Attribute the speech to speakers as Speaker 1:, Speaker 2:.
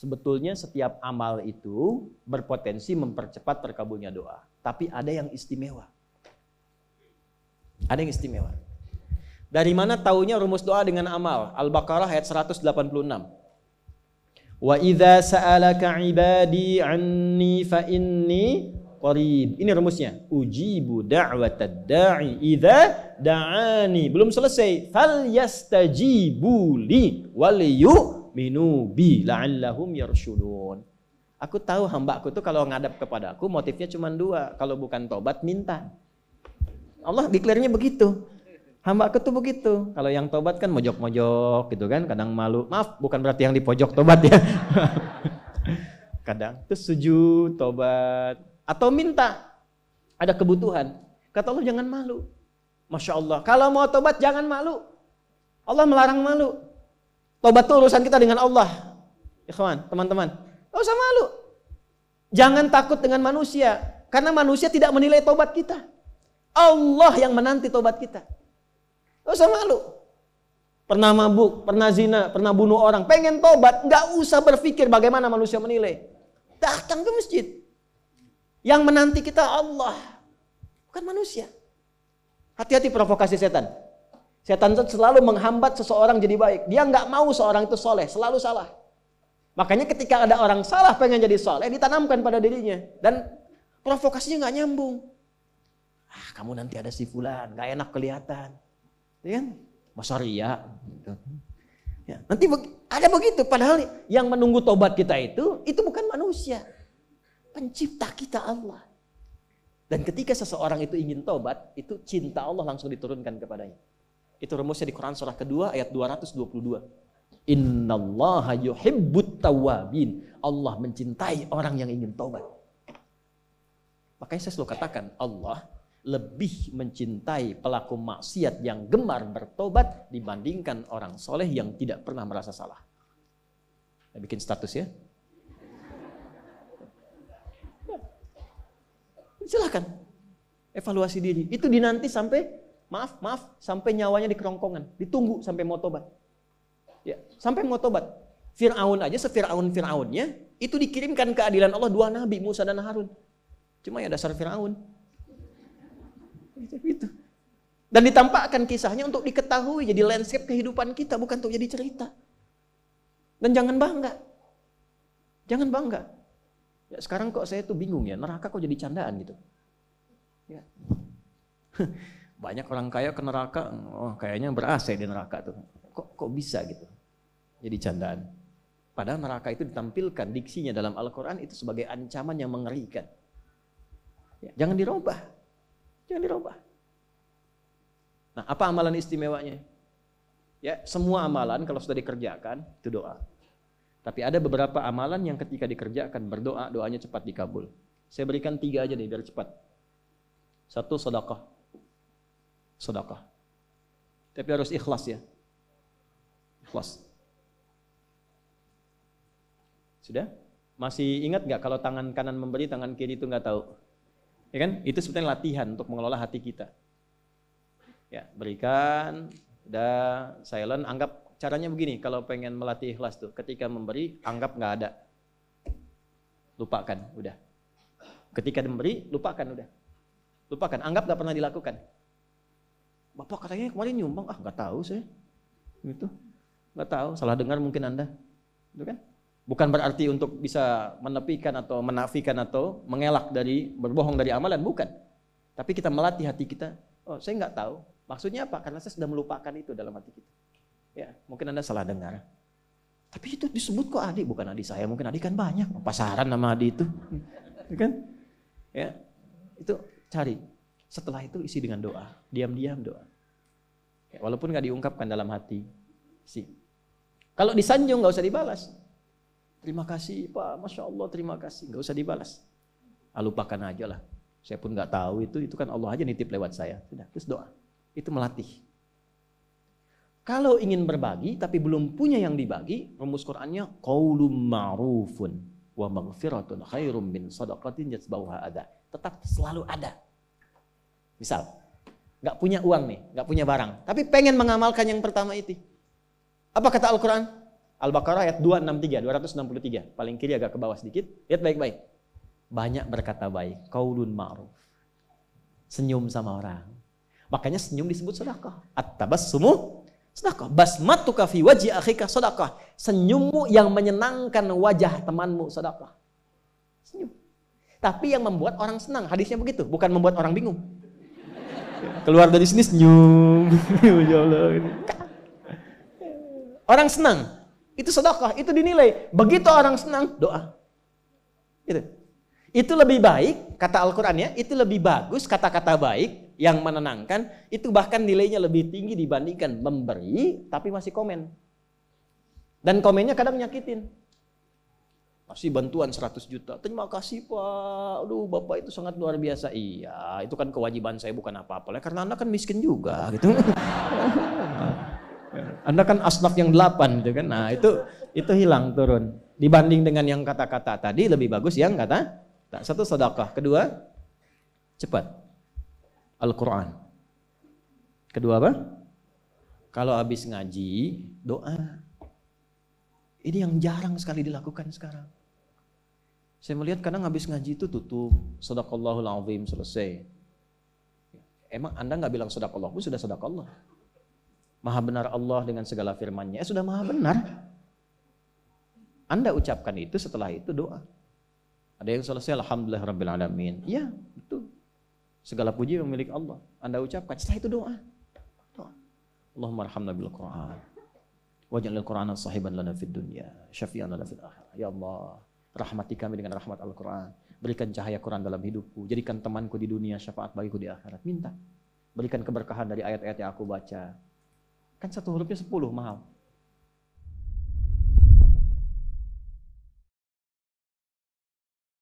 Speaker 1: sebetulnya setiap amal itu berpotensi mempercepat terkabulnya doa. Tapi ada yang istimewa. Ada yang istimewa. Dari mana taunya rumus doa dengan amal? Al-Baqarah ayat 186. Wa idza sa'alaka ibadi anni fa inni qarib. Ini rumusnya. Ujibu da'watad da'i idza da'ani. Belum selesai. Fal yastajibu li wal yu yu'minu bi la'allahum yarsyudun. Aku tahu hamba hambaku itu kalau ngadap kepada aku motifnya cuma dua. Kalau bukan tobat, minta. Allah declare begitu. Hamba aku tuh begitu. Kalau yang tobat kan mojok-mojok gitu kan, kadang malu. Maaf, bukan berarti yang di pojok tobat ya. kadang terus sujud, tobat, atau minta. Ada kebutuhan. Kata Allah jangan malu. Masya Allah, kalau mau tobat jangan malu. Allah melarang malu. Tobat itu urusan kita dengan Allah. Ikhwan, teman-teman. Gak usah malu. Jangan takut dengan manusia. Karena manusia tidak menilai tobat kita. Allah yang menanti tobat kita. Gak usah malu. Pernah mabuk, pernah zina, pernah bunuh orang. Pengen tobat, gak usah berpikir bagaimana manusia menilai. Datang ke masjid. Yang menanti kita Allah. Bukan manusia. Hati-hati provokasi setan. Setan selalu menghambat seseorang jadi baik. Dia nggak mau seorang itu soleh, selalu salah. Makanya ketika ada orang salah pengen jadi soleh, ditanamkan pada dirinya. Dan provokasinya nggak nyambung. Ah, kamu nanti ada si fulan, nggak enak kelihatan. Ya kan? Masa Ya, nanti ada begitu. Padahal yang menunggu tobat kita itu, itu bukan manusia. Pencipta kita Allah. Dan ketika seseorang itu ingin tobat, itu cinta Allah langsung diturunkan kepadanya. Itu rumusnya di Quran surah kedua ayat 222. Allah yuhibbut tawabin. Allah mencintai orang yang ingin taubat. Makanya saya selalu katakan, Allah lebih mencintai pelaku maksiat yang gemar bertobat dibandingkan orang soleh yang tidak pernah merasa salah. Saya bikin status ya. Silahkan evaluasi diri. Itu dinanti sampai maaf, maaf, sampai nyawanya di kerongkongan, ditunggu sampai mau tobat. Ya, sampai mau tobat. Fir'aun aja, sefir'aun Fir'aunnya, itu dikirimkan keadilan Allah dua nabi, Musa dan Harun. Cuma ya dasar Fir'aun. Gitu, Dan ditampakkan kisahnya untuk diketahui, jadi landscape kehidupan kita, bukan untuk jadi cerita. Dan jangan bangga. Jangan bangga. Ya, sekarang kok saya tuh bingung ya, neraka kok jadi candaan gitu. Ya. Banyak orang kaya ke neraka, oh kayaknya berasa di neraka tuh. Kok, kok bisa gitu? Jadi candaan. Padahal neraka itu ditampilkan diksinya dalam Al-Quran itu sebagai ancaman yang mengerikan. Ya, jangan dirubah. Jangan dirubah. Nah, apa amalan istimewanya? Ya, semua amalan kalau sudah dikerjakan itu doa. Tapi ada beberapa amalan yang ketika dikerjakan berdoa, doanya cepat dikabul. Saya berikan tiga aja nih biar cepat. Satu, sedekah sedekah. Tapi harus ikhlas ya. Ikhlas. Sudah? Masih ingat nggak kalau tangan kanan memberi, tangan kiri itu nggak tahu? Ya kan? Itu sebetulnya latihan untuk mengelola hati kita. Ya, berikan, udah silent, anggap caranya begini. Kalau pengen melatih ikhlas tuh, ketika memberi, anggap nggak ada. Lupakan, udah. Ketika memberi, lupakan udah. Lupakan, anggap nggak pernah dilakukan. Bapak katanya kemarin nyumbang, ah nggak tahu saya. Gitu. Nggak tahu, salah dengar mungkin Anda. Itu kan? Bukan berarti untuk bisa menepikan atau menafikan atau mengelak dari berbohong dari amalan, bukan. Tapi kita melatih hati kita, oh saya nggak tahu. Maksudnya apa? Karena saya sudah melupakan itu dalam hati kita. Ya, mungkin Anda salah dengar. Tapi itu disebut kok adik, bukan adik saya. Mungkin adik kan banyak, pasaran nama adik itu. Gitu kan? Ya, itu cari setelah itu isi dengan doa, diam-diam doa. Ya, walaupun nggak diungkapkan dalam hati, sih. Kalau disanjung nggak usah dibalas. Terima kasih Pak, masya Allah terima kasih, nggak usah dibalas. Ah, lupakan aja lah. Saya pun nggak tahu itu, itu kan Allah aja nitip lewat saya. Sudah, terus doa. Itu melatih. Kalau ingin berbagi tapi belum punya yang dibagi, rumus Qur'annya qaulum ma'rufun wa maghfiratun khairum min shadaqatin yatbauha ada Tetap selalu ada Misal, nggak punya uang nih, nggak punya barang, tapi pengen mengamalkan yang pertama itu. Apa kata Al-Quran? Al-Baqarah ayat 263, 263, paling kiri agak ke bawah sedikit. Lihat baik-baik. Banyak berkata baik, dun ma'ruf. Senyum sama orang. Makanya senyum disebut sedekah. at sumuh sedekah. Basmatuka fi waji akhika sedekah. Senyummu yang menyenangkan wajah temanmu sedekah. Senyum. Tapi yang membuat orang senang, hadisnya begitu, bukan membuat orang bingung. Keluar dari sini senyum. ya Allah. Orang senang. Itu sedekah, itu dinilai. Begitu orang senang, doa. Gitu. Itu lebih baik, kata Al-Quran ya, itu lebih bagus kata-kata baik yang menenangkan, itu bahkan nilainya lebih tinggi dibandingkan memberi tapi masih komen. Dan komennya kadang nyakitin kasih bantuan 100 juta. Terima kasih Pak. Aduh, Bapak itu sangat luar biasa. Iya, itu kan kewajiban saya bukan apa-apa. Karena Anda kan miskin juga gitu. anda kan asnaf yang delapan gitu kan. Nah, itu itu hilang turun. Dibanding dengan yang kata-kata tadi lebih bagus yang kata tak satu sedekah, kedua cepat. Al-Qur'an. Kedua apa? Kalau habis ngaji, doa. Ini yang jarang sekali dilakukan sekarang. Saya melihat kadang habis ngaji itu tutup, sadaqallahul azim selesai. Emang Anda nggak bilang sadaqallah pun sudah sadaqallah. Maha benar Allah dengan segala firman-Nya. Eh, sudah maha benar. Anda ucapkan itu setelah itu doa. Ada yang selesai alhamdulillah rabbil alamin. Ya, betul. Segala puji milik Allah. Anda ucapkan setelah itu doa. Doa. Allahumma arhamna bil Qur'an. Waj'alil Qur'ana sahiban lana fid dunya, syafi'an lana fil akhirah. Ya Allah, Rahmati kami dengan rahmat Al-Quran. Berikan cahaya Quran dalam hidupku. Jadikan temanku di dunia syafaat bagiku di akhirat. Minta. Berikan keberkahan dari ayat-ayat yang aku baca. Kan satu hurufnya sepuluh, mahal.